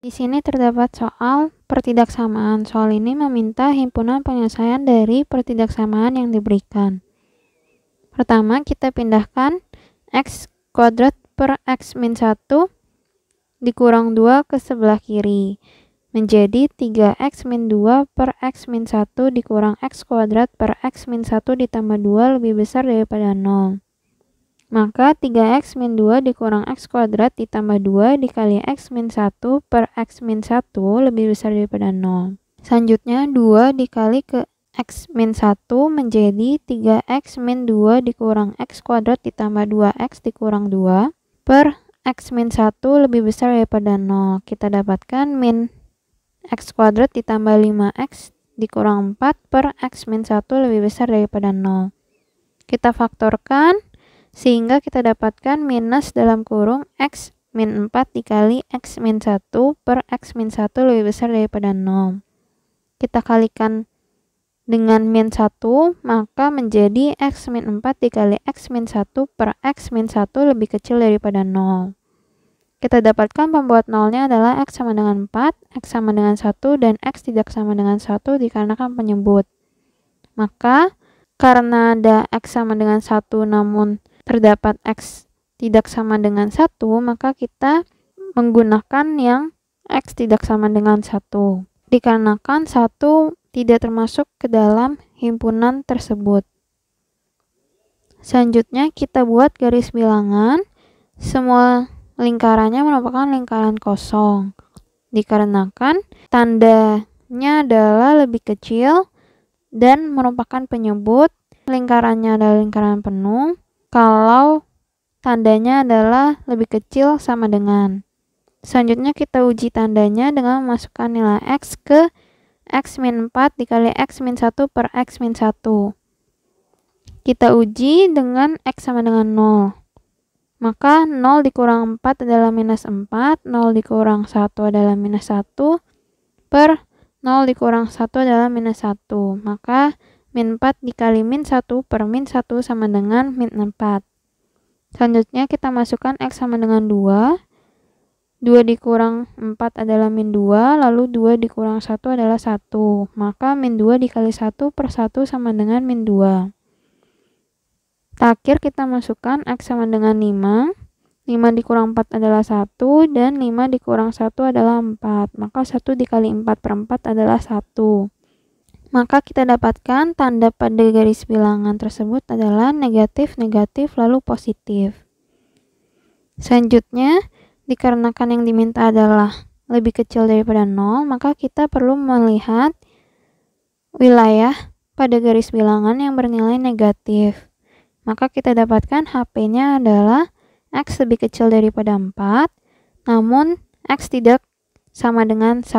Di sini terdapat soal pertidaksamaan. Soal ini meminta himpunan penyelesaian dari pertidaksamaan yang diberikan. Pertama, kita pindahkan x kuadrat per x min 1 dikurang 2 ke sebelah kiri menjadi 3x min 2 per x min 1 dikurang x kuadrat per x min 1 ditambah 2 lebih besar daripada 0. Maka 3x min 2 dikurang x kuadrat ditambah 2 dikali x min 1 per x min 1 lebih besar daripada 0. Selanjutnya 2 dikali ke x min 1 menjadi 3x min 2 dikurang x kuadrat ditambah 2x dikurang 2 per x min 1 lebih besar daripada 0. Kita dapatkan min x kuadrat ditambah 5x dikurang 4 per x min 1 lebih besar daripada 0. Kita faktorkan sehingga kita dapatkan minus dalam kurung x min 4 dikali x min 1 per x min 1 lebih besar daripada 0. Kita kalikan dengan min 1, maka menjadi x min 4 dikali x min 1 per x min 1 lebih kecil daripada 0. Kita dapatkan pembuat nolnya adalah x sama dengan 4, x sama dengan 1, dan x tidak sama dengan 1 dikarenakan penyebut. Maka, karena ada x sama dengan 1 namun terdapat X tidak sama dengan satu maka kita menggunakan yang X tidak sama dengan satu Dikarenakan satu tidak termasuk ke dalam himpunan tersebut. Selanjutnya kita buat garis bilangan. Semua lingkarannya merupakan lingkaran kosong. Dikarenakan tandanya adalah lebih kecil dan merupakan penyebut. Lingkarannya adalah lingkaran penuh kalau tandanya adalah lebih kecil sama dengan. Selanjutnya kita uji tandanya dengan memasukkan nilai X ke X 4 dikali X 1 per X 1. Kita uji dengan X sama dengan 0. Maka 0 dikurang 4 adalah minus 4, 0 dikurang 1 adalah minus 1, per 0 dikurang 1 adalah minus 1. Maka Min 4 dikali min 1 per min 1 sama dengan min 4. Selanjutnya kita masukkan X sama dengan 2. 2 dikurang 4 adalah min 2, lalu 2 dikurang 1 adalah 1. Maka min 2 dikali 1 per 1 sama dengan min 2. Terakhir kita masukkan X sama dengan 5. 5 dikurang 4 adalah 1, dan 5 dikurang 1 adalah 4. Maka 1 dikali 4 per 4 adalah 1 maka kita dapatkan tanda pada garis bilangan tersebut adalah negatif, negatif, lalu positif. Selanjutnya, dikarenakan yang diminta adalah lebih kecil daripada 0, maka kita perlu melihat wilayah pada garis bilangan yang bernilai negatif. Maka kita dapatkan HP-nya adalah X lebih kecil daripada 4, namun X tidak sama dengan 1.